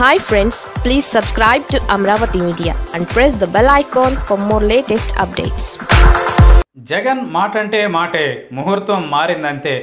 hi friends please subscribe to Amaravati media and press the bell icon for more latest updates Jagan మాటంటే మాటే ముహూర్తం మారిందంతే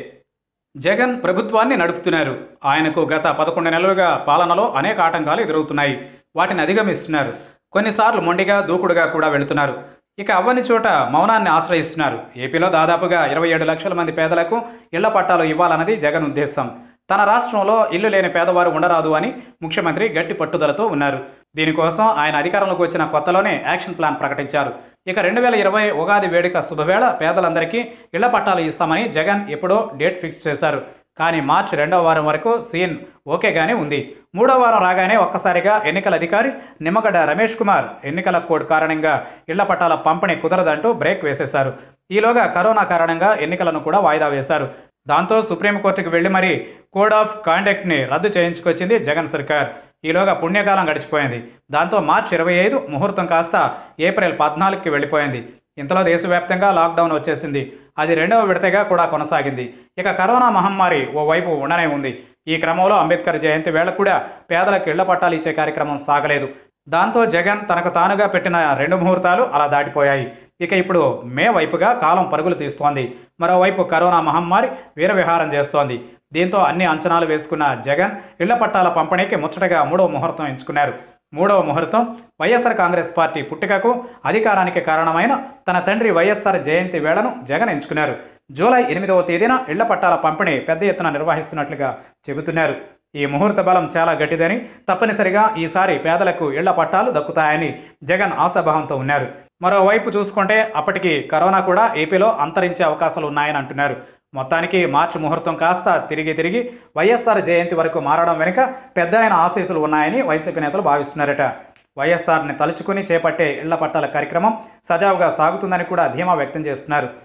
జగన్ ప్రభుత్వాన్ని నడుపుతున్నారు ఆయనకు గత పదకొండు నెలలుగా పాలనలో అనేక ఆటంకాలు ఎదురవుతున్నాయి వాటిని అధిగమిస్తున్నారు కొన్నిసార్లు మొండిగా దూకుడుగా కూడా వెళుతున్నారు ఇక అవ్వని చోట మౌనాన్ని ఆశ్రయిస్తున్నారు ఏపీలో దాదాపుగా ఇరవై ఏడు లక్షల మంది పేదలకు ఇళ్ల పట్టాలు ఇవ్వాలన్నది జగన్ ఉద్దేశం తన రాష్ట్రంలో ఇల్లు లేని పేదవారు ఉండరాదు అని ముఖ్యమంత్రి గట్టి పట్టుదలతో ఉన్నారు దీనికోసం ఆయన అధికారంలోకి వచ్చిన కొత్తలోనే యాక్షన్ ప్లాన్ ప్రకటించారు ఇక రెండు వేల ఇరవై ఉగాది వేడుక శుభవేళ పేదలందరికీ ఇళ్ల పట్టాలు ఇస్తామని జగన్ ఎప్పుడో డేట్ ఫిక్స్ చేశారు కానీ మార్చి రెండవ వారం వరకు సీన్ ఓకేగానే ఉంది మూడో వారం రాగానే ఒక్కసారిగా ఎన్నికల అధికారి నిమ్మగడ్డ రమేష్ కుమార్ ఎన్నికల కోడ్ కారణంగా ఇళ్ల పట్టాల పంపిణీ కుదరదంటూ బ్రేక్ వేసేశారు ఈలోగా కరోనా కారణంగా ఎన్నికలను కూడా వాయిదా వేశారు దాంతో సుప్రీంకోర్టుకు వెళ్ళి మరీ కోడ్ ఆఫ్ కాండక్ట్ని రద్దు చేయించుకొచ్చింది జగన్ సర్కార్ ఈలోగా పుణ్యకాలం గడిచిపోయింది దాంతో మార్చి ఇరవై ఐదు ముహూర్తం కాస్త ఏప్రిల్ పద్నాలుగుకి వెళ్ళిపోయింది ఇంతలో దేశవ్యాప్తంగా లాక్డౌన్ వచ్చేసింది అది రెండవ విడతగా కూడా కొనసాగింది ఇక కరోనా మహమ్మారి ఓవైపు ఉండనే ఉంది ఈ క్రమంలో అంబేద్కర్ జయంతి వేళ కూడా పేదలకు ఇళ్ల పట్టాలు ఇచ్చే కార్యక్రమం సాగలేదు దాంతో జగన్ తనకు తానుగా పెట్టిన రెండు ముహూర్తాలు అలా దాటిపోయాయి ఇక ఇప్పుడు మే వైపుగా కాలం పరుగులు తీస్తోంది మరోవైపు కరోనా మహమ్మారి వీరవిహారం చేస్తోంది దీంతో అన్ని అంచనాలు వేసుకున్న జగన్ ఇళ్ల పట్టాల పంపిణీకి ముచ్చటగా మూడవ ముహూర్తం ఎంచుకున్నారు మూడవ ముహూర్తం వైఎస్ఆర్ కాంగ్రెస్ పార్టీ పుట్టుకకు అధికారానికి కారణమైన తన తండ్రి వైఎస్ఆర్ జయంతి వేళను జగన్ ఎంచుకున్నారు జూలై ఎనిమిదవ తేదీన ఇళ్ల పట్టాల పంపిణీ పెద్ద ఎత్తున నిర్వహిస్తున్నట్లుగా చెబుతున్నారు ఈ ముహూర్త బలం చాలా గట్టిదని తప్పనిసరిగా ఈసారి పేదలకు ఇళ్ల పట్టాలు దక్కుతాయని జగన్ ఆశాభావంతో ఉన్నారు మరోవైపు చూసుకుంటే అప్పటికి కరోనా కూడా ఏపీలో అంతరించే అవకాశాలు ఉన్నాయని అంటున్నారు మొత్తానికి మార్చి ముహూర్తం కాస్త తిరిగి తిరిగి వైఎస్ఆర్ జయంతి వరకు మారడం వెనుక పెద్ద ఆయన ఆశీస్సులు ఉన్నాయని వైసీపీ నేతలు భావిస్తున్నారట వైఎస్ఆర్ని తలుచుకుని చేపట్టే ఇళ్ల పట్టాల కార్యక్రమం సజావుగా సాగుతుందని కూడా ధీమా వ్యక్తం చేస్తున్నారు